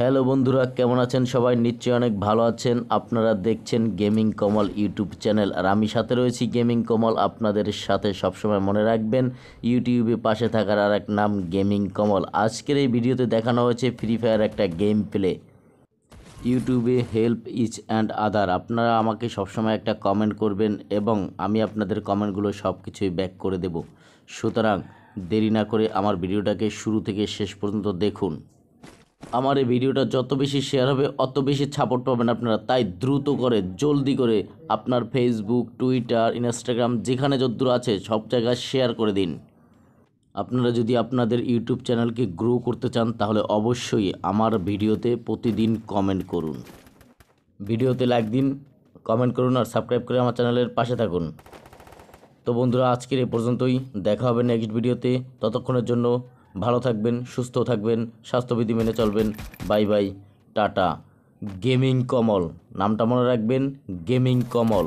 hello বন্ধুরা কেমন আছেন সবাই নিশ্চয়ই অনেক ভালো আছেন আপনারা দেখছেন গেমিং কমল ইউটিউব চ্যানেল আর আমি সাথে রয়েছি গেমিং কমল আপনাদের সাথে সবসময় মনে রাখবেন ইউটিউবে পাশে থাকার আর এক নাম গেমিং কমল আজকের এই ভিডিওতে দেখানো হয়েছে ফ্রি ফায়ার একটা গেম প্লে ইউটিউবে হেল্প ইচ অ্যান্ড আদার আপনারা আমাকে সবসময় একটা কমেন্ট করবেন এবং আমি আপনাদের কমেন্টগুলো সব কিছুই ব্যাক করে দেব সুতরাং দেরি না করে আমার ভিডিওটাকে শুরু থেকে শেষ পর্যন্ত দেখুন আমার এই ভিডিওটা যত বেশি শেয়ার হবে অত বেশি ছাপোর্ট পাবেন আপনারা তাই দ্রুত করে জলদি করে আপনার ফেসবুক টুইটার ইনস্টাগ্রাম যেখানে যদ্দূর আছে সব জায়গায় শেয়ার করে দিন আপনারা যদি আপনাদের ইউটিউব চ্যানেলকে গ্রো করতে চান তাহলে অবশ্যই আমার ভিডিওতে প্রতিদিন কমেন্ট করুন ভিডিওতে লাইক দিন কমেন্ট করুন আর সাবস্ক্রাইব করে আমার চ্যানেলের পাশে থাকুন তো বন্ধুরা আজকের এ পর্যন্তই দেখা হবে নেক্সট ভিডিওতে ততক্ষণের জন্য ভালো থাকবেন সুস্থ থাকবেন স্বাস্থ্যবিধি মেনে চলবেন বাই বাই টাটা গেমিং কমল নামটা মনে রাখবেন গেমিং কমল